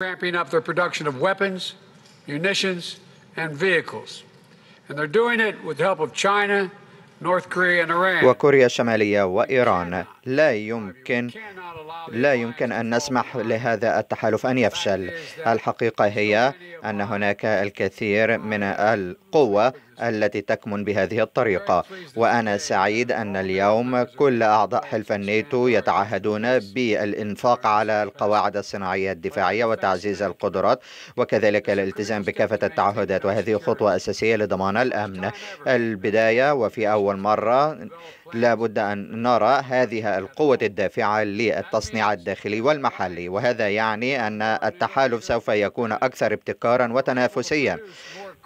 ramping up their production of weapons, munitions, and vehicles. And they're doing it with the help of China وكوريا الشمالية وإيران لا يمكن لا يمكن أن نسمح لهذا التحالف أن يفشل الحقيقة هي أن هناك الكثير من القوة التي تكمن بهذه الطريقة وأنا سعيد أن اليوم كل أعضاء حلف الناتو يتعهدون بالإنفاق على القواعد الصناعية الدفاعية وتعزيز القدرات وكذلك الالتزام بكافة التعهدات وهذه خطوة أساسية لضمان الأمن البداية وفي أول أول مرة لابد أن نرى هذه القوة الدافعة للتصنيع الداخلي والمحلي وهذا يعني أن التحالف سوف يكون أكثر ابتكارا وتنافسيا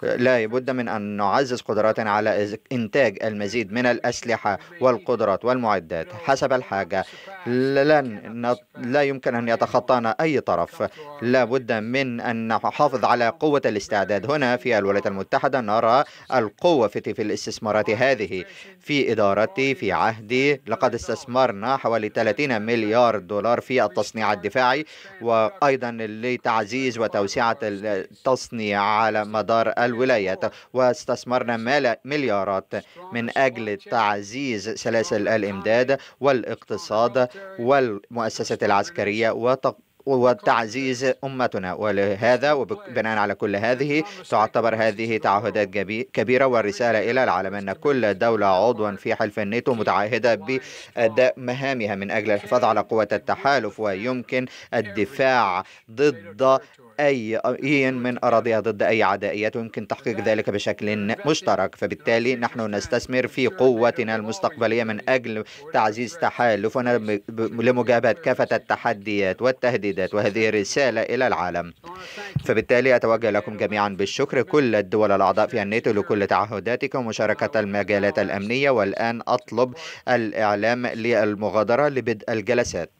لا يبد من أن نعزز قدراتنا على إنتاج المزيد من الأسلحة والقدرات والمعدات حسب الحاجة لن لا يمكن أن يتخطانا أي طرف لا بد من أن نحافظ على قوة الاستعداد هنا في الولايات المتحدة نرى القوة في الاستثمارات هذه في إدارتي في عهدي لقد استثمرنا حوالي 30 مليار دولار في التصنيع الدفاعي وأيضا لتعزيز وتوسعة التصنيع على مدار الولايات واستثمرنا مليارات من أجل تعزيز سلاسل الإمداد والاقتصاد والمؤسسات العسكرية وتق... وتعزيز أمتنا ولهذا وبناء على كل هذه تعتبر هذه تعهدات كبيرة والرسالة إلى العالم أن كل دولة عضوا في حلف الناتو متعهدة بأداء مهامها من أجل الحفاظ على قوة التحالف ويمكن الدفاع ضد أي من أراضيها ضد أي عدائيات ويمكن تحقيق ذلك بشكل مشترك فبالتالي نحن نستثمر في قوتنا المستقبلية من أجل تعزيز تحالفنا لمجابهة كافة التحديات والتهديدات وهذه رسالة إلى العالم فبالتالي أتوجه لكم جميعا بالشكر كل الدول الأعضاء في الناتو لكل تعهداتكم ومشاركة المجالات الأمنية والآن أطلب الإعلام للمغادرة لبدء الجلسات